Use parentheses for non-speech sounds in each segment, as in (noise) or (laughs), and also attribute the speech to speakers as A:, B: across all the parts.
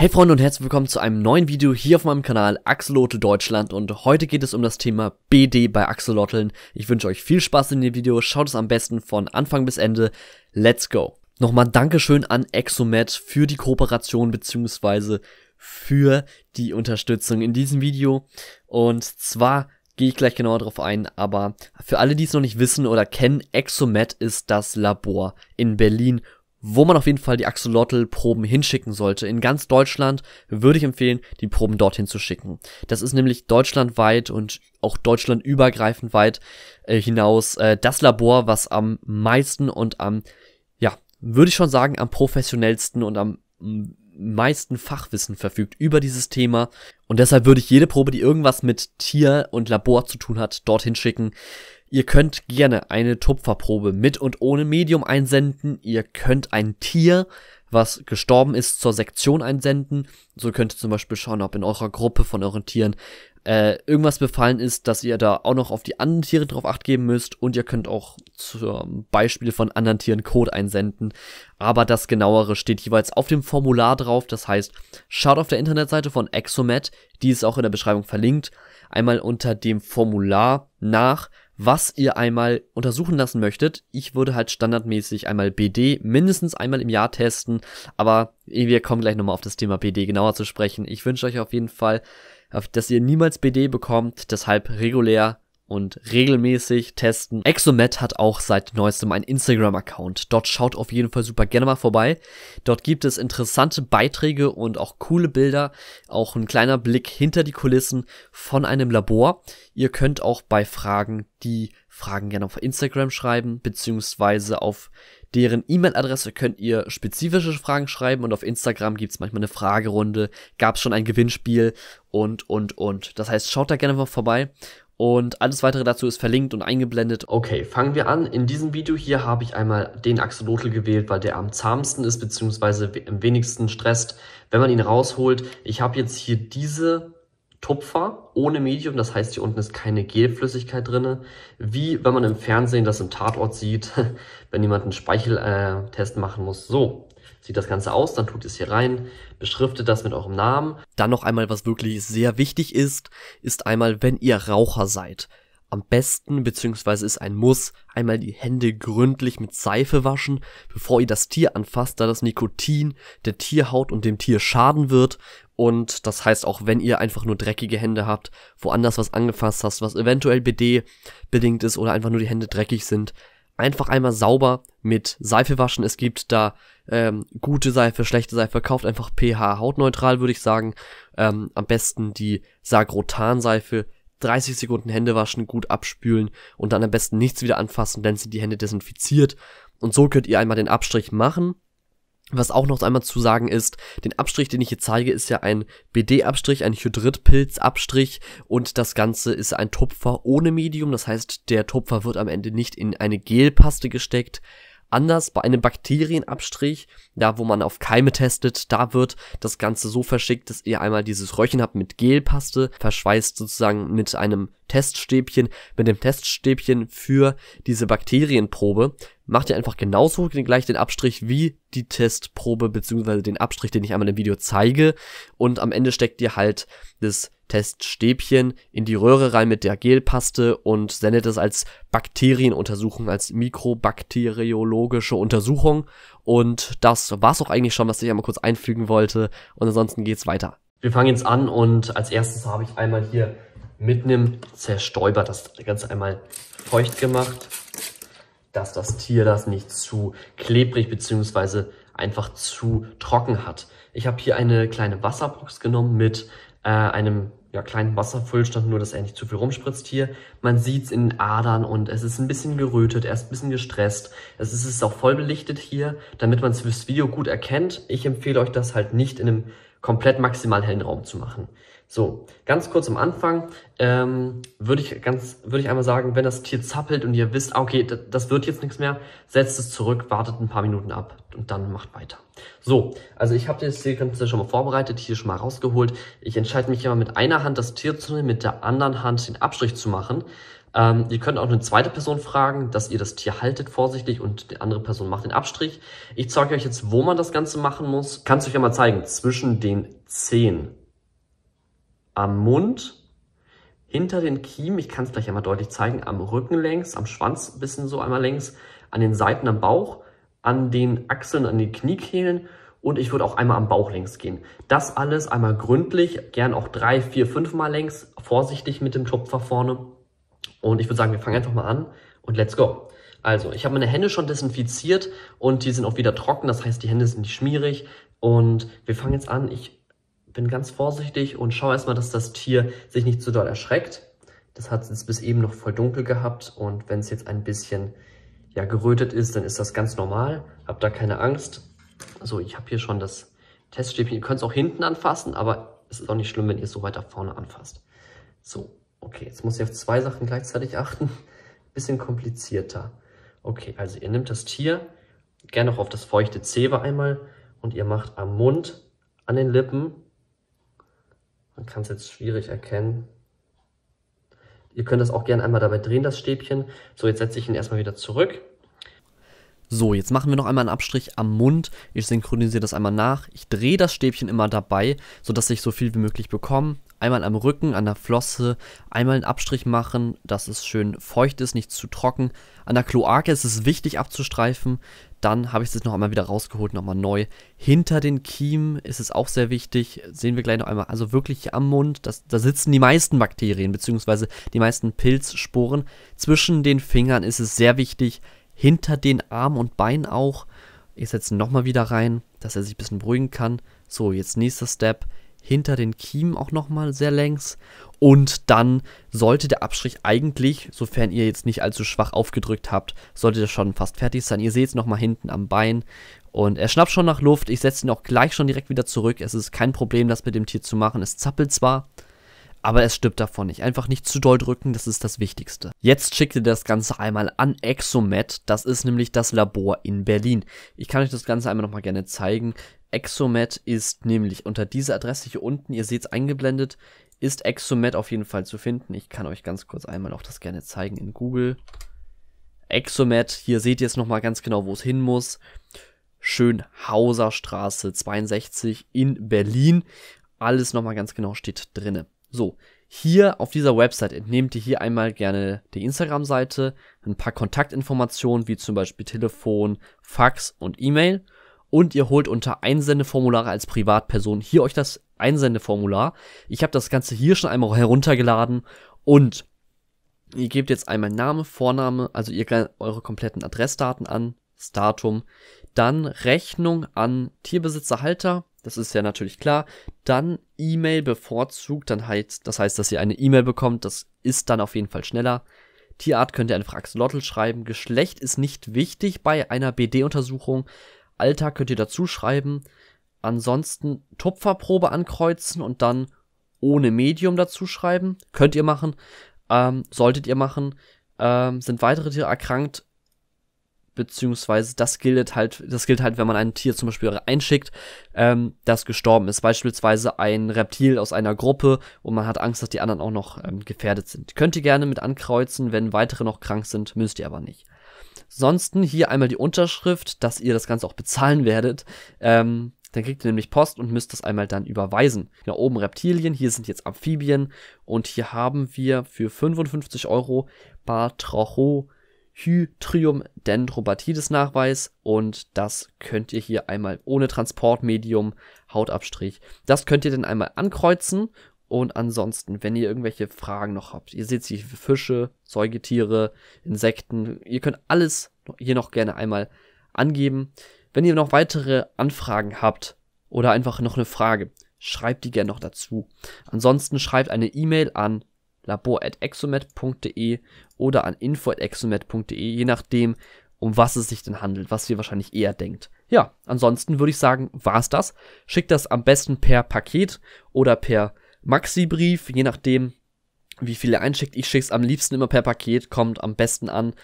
A: Hey Freunde und herzlich willkommen zu einem neuen Video hier auf meinem Kanal Axolotl Deutschland und heute geht es um das Thema BD bei Axolotln. Ich wünsche euch viel Spaß in dem Video, schaut es am besten von Anfang bis Ende. Let's go! Nochmal Dankeschön an Exomed für die Kooperation bzw. für die Unterstützung in diesem Video und zwar gehe ich gleich genauer drauf ein, aber für alle, die es noch nicht wissen oder kennen, Exomed ist das Labor in Berlin wo man auf jeden Fall die Axolotl-Proben hinschicken sollte. In ganz Deutschland würde ich empfehlen, die Proben dorthin zu schicken. Das ist nämlich deutschlandweit und auch deutschlandübergreifend weit äh, hinaus äh, das Labor, was am meisten und am, ja, würde ich schon sagen, am professionellsten und am meisten Fachwissen verfügt über dieses Thema. Und deshalb würde ich jede Probe, die irgendwas mit Tier und Labor zu tun hat, dorthin schicken. Ihr könnt gerne eine Tupferprobe mit und ohne Medium einsenden. Ihr könnt ein Tier, was gestorben ist, zur Sektion einsenden. So könnt ihr zum Beispiel schauen, ob in eurer Gruppe von euren Tieren äh, irgendwas befallen ist, dass ihr da auch noch auf die anderen Tiere drauf acht geben müsst. Und ihr könnt auch zum Beispiel von anderen Tieren Code einsenden. Aber das genauere steht jeweils auf dem Formular drauf. Das heißt, schaut auf der Internetseite von Exomet, die ist auch in der Beschreibung verlinkt, einmal unter dem Formular nach was ihr einmal untersuchen lassen möchtet. Ich würde halt standardmäßig einmal BD mindestens einmal im Jahr testen, aber wir kommen gleich nochmal auf das Thema BD genauer zu sprechen. Ich wünsche euch auf jeden Fall, dass ihr niemals BD bekommt, deshalb regulär und regelmäßig testen. Exomet hat auch seit neuestem einen Instagram-Account. Dort schaut auf jeden Fall super gerne mal vorbei. Dort gibt es interessante Beiträge und auch coole Bilder. Auch ein kleiner Blick hinter die Kulissen von einem Labor. Ihr könnt auch bei Fragen die Fragen gerne auf Instagram schreiben, beziehungsweise auf deren E-Mail-Adresse könnt ihr spezifische Fragen schreiben und auf Instagram gibt es manchmal eine Fragerunde, gab es schon ein Gewinnspiel und, und, und. Das heißt, schaut da gerne mal vorbei und alles weitere dazu ist verlinkt und eingeblendet. Okay, fangen wir an. In diesem Video hier habe ich einmal den Axolotl gewählt, weil der am zahmsten ist bzw. am wenigsten stresst, wenn man ihn rausholt. Ich habe jetzt hier diese Tupfer ohne Medium, das heißt hier unten ist keine Gelflüssigkeit drin, wie wenn man im Fernsehen das im Tatort sieht, (laughs) wenn jemand einen Speicheltest äh, machen muss. So, sieht das Ganze aus, dann tut es hier rein, beschriftet das mit eurem Namen. Dann noch einmal, was wirklich sehr wichtig ist, ist einmal, wenn ihr Raucher seid. Am besten, beziehungsweise ist ein Muss, einmal die Hände gründlich mit Seife waschen, bevor ihr das Tier anfasst, da das Nikotin der Tierhaut und dem Tier schaden wird. Und das heißt auch, wenn ihr einfach nur dreckige Hände habt, woanders was angefasst hast, was eventuell BD bedingt ist oder einfach nur die Hände dreckig sind, einfach einmal sauber mit Seife waschen. Es gibt da ähm, gute Seife, schlechte Seife, kauft einfach pH hautneutral, würde ich sagen. Ähm, am besten die Sagrotan-Seife. 30 Sekunden Hände waschen, gut abspülen und dann am besten nichts wieder anfassen, denn sind die Hände desinfiziert. Und so könnt ihr einmal den Abstrich machen. Was auch noch einmal zu sagen ist, den Abstrich, den ich hier zeige, ist ja ein BD-Abstrich, ein hydritpilz abstrich und das Ganze ist ein Tupfer ohne Medium, das heißt, der Tupfer wird am Ende nicht in eine Gelpaste gesteckt, Anders bei einem Bakterienabstrich, da wo man auf Keime testet, da wird das Ganze so verschickt, dass ihr einmal dieses Röhrchen habt mit Gelpaste, verschweißt sozusagen mit einem Teststäbchen, mit dem Teststäbchen für diese Bakterienprobe. Macht ihr einfach genauso gleich den Abstrich wie die Testprobe, beziehungsweise den Abstrich, den ich einmal im Video zeige. Und am Ende steckt ihr halt das Teststäbchen in die Röhre rein mit der Gelpaste und sendet es als Bakterienuntersuchung, als mikrobakteriologische Untersuchung. Und das war es auch eigentlich schon, was ich einmal kurz einfügen wollte. Und ansonsten geht es weiter. Wir fangen jetzt an und als erstes habe ich einmal hier mit einem Zerstäuber das Ganze einmal feucht gemacht, dass das Tier das nicht zu klebrig bzw. einfach zu trocken hat. Ich habe hier eine kleine Wasserbox genommen mit äh, einem ja, kleinen Wasserfüllstand, nur dass er nicht zu viel rumspritzt hier. Man sieht's in den Adern und es ist ein bisschen gerötet, er ist ein bisschen gestresst. Es ist, es ist auch voll belichtet hier, damit man fürs Video gut erkennt. Ich empfehle euch das halt nicht in einem komplett maximal hellen Raum zu machen. So, ganz kurz am Anfang ähm, würde ich ganz würde ich einmal sagen, wenn das Tier zappelt und ihr wisst, ah, okay, das, das wird jetzt nichts mehr, setzt es zurück, wartet ein paar Minuten ab und dann macht weiter. So, also ich habe das Sequenz schon mal vorbereitet, hier schon mal rausgeholt. Ich entscheide mich immer mit einer Hand das Tier zu nehmen, mit der anderen Hand den Abstrich zu machen. Ähm, ihr könnt auch eine zweite Person fragen, dass ihr das Tier haltet vorsichtig und die andere Person macht den Abstrich. Ich zeige euch jetzt, wo man das Ganze machen muss. Kannst du euch ja mal zeigen. Zwischen den Zehen, am Mund, hinter den Kiemen, ich kann es gleich einmal deutlich zeigen, am Rücken längs, am Schwanz ein bisschen so einmal längs, an den Seiten am Bauch, an den Achseln, an den Kniekehlen und ich würde auch einmal am Bauch längs gehen. Das alles einmal gründlich, gern auch drei, vier, fünfmal längs, vorsichtig mit dem Tupfer vorne und ich würde sagen, wir fangen einfach mal an und let's go. Also, ich habe meine Hände schon desinfiziert und die sind auch wieder trocken, das heißt, die Hände sind nicht schmierig. Und wir fangen jetzt an. Ich bin ganz vorsichtig und schaue erstmal, dass das Tier sich nicht zu doll erschreckt. Das hat es bis eben noch voll dunkel gehabt und wenn es jetzt ein bisschen ja, gerötet ist, dann ist das ganz normal. Habt da keine Angst. So, ich habe hier schon das Teststäbchen. Ihr könnt es auch hinten anfassen, aber es ist auch nicht schlimm, wenn ihr es so weiter vorne anfasst. So, Okay, jetzt muss ich auf zwei Sachen gleichzeitig achten. (laughs) Bisschen komplizierter. Okay, also ihr nehmt das Tier, gerne auch auf das feuchte Zebe einmal und ihr macht am Mund, an den Lippen, man kann es jetzt schwierig erkennen. Ihr könnt das auch gerne einmal dabei drehen, das Stäbchen. So, jetzt setze ich ihn erstmal wieder zurück. So, jetzt machen wir noch einmal einen Abstrich am Mund. Ich synchronisiere das einmal nach. Ich drehe das Stäbchen immer dabei, sodass ich so viel wie möglich bekomme. Einmal am Rücken, an der Flosse, einmal einen Abstrich machen, dass es schön feucht ist, nicht zu trocken. An der Kloake ist es wichtig abzustreifen. Dann habe ich es noch einmal wieder rausgeholt, nochmal neu. Hinter den Kiemen ist es auch sehr wichtig. Sehen wir gleich noch einmal. Also wirklich am Mund, das, da sitzen die meisten Bakterien, beziehungsweise die meisten Pilzsporen. Zwischen den Fingern ist es sehr wichtig, hinter den Arm und Bein auch. Ich setze ihn nochmal wieder rein, dass er sich ein bisschen beruhigen kann. So, jetzt nächster Step. Hinter den Kiemen auch nochmal sehr längs. Und dann sollte der Abstrich eigentlich, sofern ihr jetzt nicht allzu schwach aufgedrückt habt, sollte der schon fast fertig sein. Ihr seht es nochmal hinten am Bein. Und er schnappt schon nach Luft. Ich setze ihn auch gleich schon direkt wieder zurück. Es ist kein Problem, das mit dem Tier zu machen. Es zappelt zwar, aber es stirbt davon nicht. Einfach nicht zu doll drücken, das ist das Wichtigste. Jetzt schickt ihr das Ganze einmal an Exomed. Das ist nämlich das Labor in Berlin. Ich kann euch das Ganze einmal nochmal gerne zeigen. Exomed ist nämlich unter dieser Adresse hier unten, ihr seht es eingeblendet, ist Exomed auf jeden Fall zu finden. Ich kann euch ganz kurz einmal auch das gerne zeigen in Google. Exomed, hier seht ihr es nochmal ganz genau, wo es hin muss. Schönhauser Straße 62 in Berlin. Alles nochmal ganz genau steht drinnen. So, hier auf dieser Website entnehmt ihr hier einmal gerne die Instagram-Seite, ein paar Kontaktinformationen wie zum Beispiel Telefon, Fax und E-Mail und ihr holt unter Einsendeformulare als Privatperson hier euch das Einsendeformular. Ich habe das Ganze hier schon einmal heruntergeladen und ihr gebt jetzt einmal Name, Vorname, also ihr, eure kompletten Adressdaten an, das Datum, dann Rechnung an Tierbesitzer, Halter, das ist ja natürlich klar. Dann E-Mail bevorzugt, dann heißt, das heißt, dass ihr eine E-Mail bekommt, das ist dann auf jeden Fall schneller. Tierart könnt ihr einfach Axolotl schreiben. Geschlecht ist nicht wichtig bei einer BD-Untersuchung. Alltag könnt ihr dazu schreiben. Ansonsten Tupferprobe ankreuzen und dann ohne Medium dazu schreiben. Könnt ihr machen. Ähm, solltet ihr machen. Ähm, sind weitere Tiere erkrankt, beziehungsweise das gilt halt, das gilt halt, wenn man ein Tier zum Beispiel einschickt, ähm, das gestorben ist. Beispielsweise ein Reptil aus einer Gruppe und man hat Angst, dass die anderen auch noch ähm, gefährdet sind. Könnt ihr gerne mit ankreuzen, wenn weitere noch krank sind, müsst ihr aber nicht. Ansonsten hier einmal die Unterschrift, dass ihr das Ganze auch bezahlen werdet. Ähm, dann kriegt ihr nämlich Post und müsst das einmal dann überweisen. Genau oben Reptilien, hier sind jetzt Amphibien und hier haben wir für 55 Euro Batrocho Hytrium-Dendrobatitis-Nachweis und das könnt ihr hier einmal ohne Transportmedium, Hautabstrich, das könnt ihr dann einmal ankreuzen und ansonsten, wenn ihr irgendwelche Fragen noch habt, ihr seht sie Fische, Säugetiere, Insekten, ihr könnt alles hier noch gerne einmal angeben. Wenn ihr noch weitere Anfragen habt oder einfach noch eine Frage, schreibt die gerne noch dazu. Ansonsten schreibt eine E-Mail an labor.exomed.de oder an info.exomed.de, je nachdem, um was es sich denn handelt, was ihr wahrscheinlich eher denkt. Ja, ansonsten würde ich sagen, war es das. Schickt das am besten per Paket oder per Maxi-Brief, je nachdem, wie viele einschickt. Ich schicke es am liebsten immer per Paket, kommt am besten an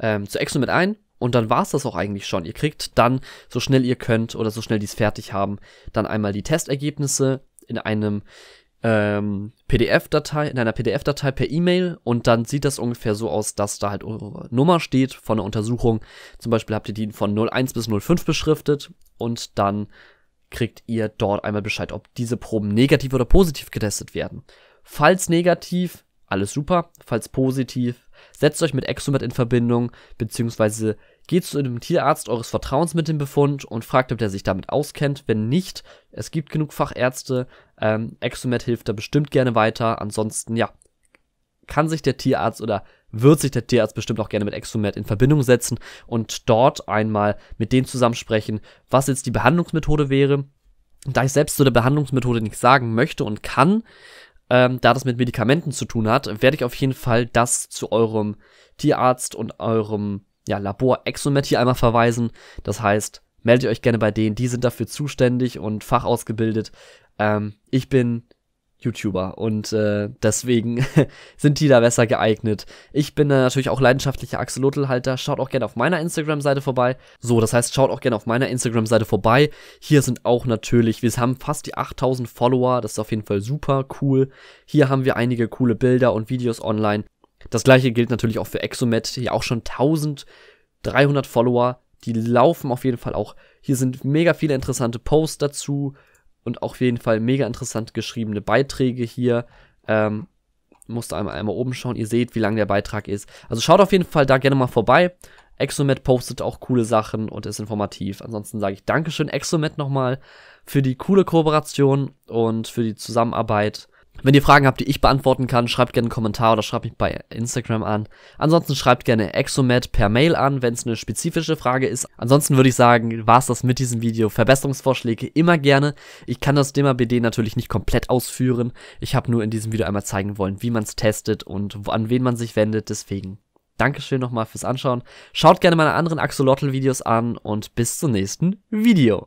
A: ähm, zu Exomet ein und dann war es das auch eigentlich schon. Ihr kriegt dann, so schnell ihr könnt oder so schnell die es fertig haben, dann einmal die Testergebnisse in einem ähm, PDF-Datei, in einer PDF-Datei per E-Mail und dann sieht das ungefähr so aus, dass da halt eure Nummer steht von der Untersuchung. Zum Beispiel habt ihr die von 01 bis 05 beschriftet und dann kriegt ihr dort einmal Bescheid, ob diese Proben negativ oder positiv getestet werden. Falls negativ, alles super. Falls positiv, setzt euch mit Exomed in Verbindung, beziehungsweise geht zu einem Tierarzt eures Vertrauens mit dem Befund und fragt, ob der sich damit auskennt. Wenn nicht, es gibt genug Fachärzte. Ähm, Exomed hilft da bestimmt gerne weiter. Ansonsten, ja, kann sich der Tierarzt oder wird sich der Tierarzt bestimmt auch gerne mit Exomed in Verbindung setzen und dort einmal mit denen zusammensprechen, was jetzt die Behandlungsmethode wäre. Da ich selbst zu der Behandlungsmethode nichts sagen möchte und kann, ähm, da das mit Medikamenten zu tun hat, werde ich auf jeden Fall das zu eurem Tierarzt und eurem ja, Labor hier einmal verweisen. Das heißt, meldet euch gerne bei denen, die sind dafür zuständig und fachausgebildet. Ähm, ich bin YouTuber und äh, deswegen (laughs) sind die da besser geeignet. Ich bin äh, natürlich auch leidenschaftlicher Axolotl-Halter. Schaut auch gerne auf meiner Instagram-Seite vorbei. So, das heißt, schaut auch gerne auf meiner Instagram-Seite vorbei. Hier sind auch natürlich, wir haben fast die 8000 Follower. Das ist auf jeden Fall super cool. Hier haben wir einige coole Bilder und Videos online. Das gleiche gilt natürlich auch für Exomet. Hier auch schon 1300 Follower. Die laufen auf jeden Fall auch. Hier sind mega viele interessante Posts dazu und auch auf jeden Fall mega interessant geschriebene Beiträge hier. Ähm, musst einmal, einmal oben schauen, ihr seht, wie lang der Beitrag ist. Also schaut auf jeden Fall da gerne mal vorbei. Exomet postet auch coole Sachen und ist informativ. Ansonsten sage ich Dankeschön Exomet nochmal für die coole Kooperation und für die Zusammenarbeit. Wenn ihr Fragen habt, die ich beantworten kann, schreibt gerne einen Kommentar oder schreibt mich bei Instagram an. Ansonsten schreibt gerne Exomed per Mail an, wenn es eine spezifische Frage ist. Ansonsten würde ich sagen, war's das mit diesem Video. Verbesserungsvorschläge immer gerne. Ich kann das Thema BD natürlich nicht komplett ausführen. Ich habe nur in diesem Video einmal zeigen wollen, wie man es testet und an wen man sich wendet. Deswegen Dankeschön nochmal fürs Anschauen. Schaut gerne meine anderen Axolotl-Videos an und bis zum nächsten Video.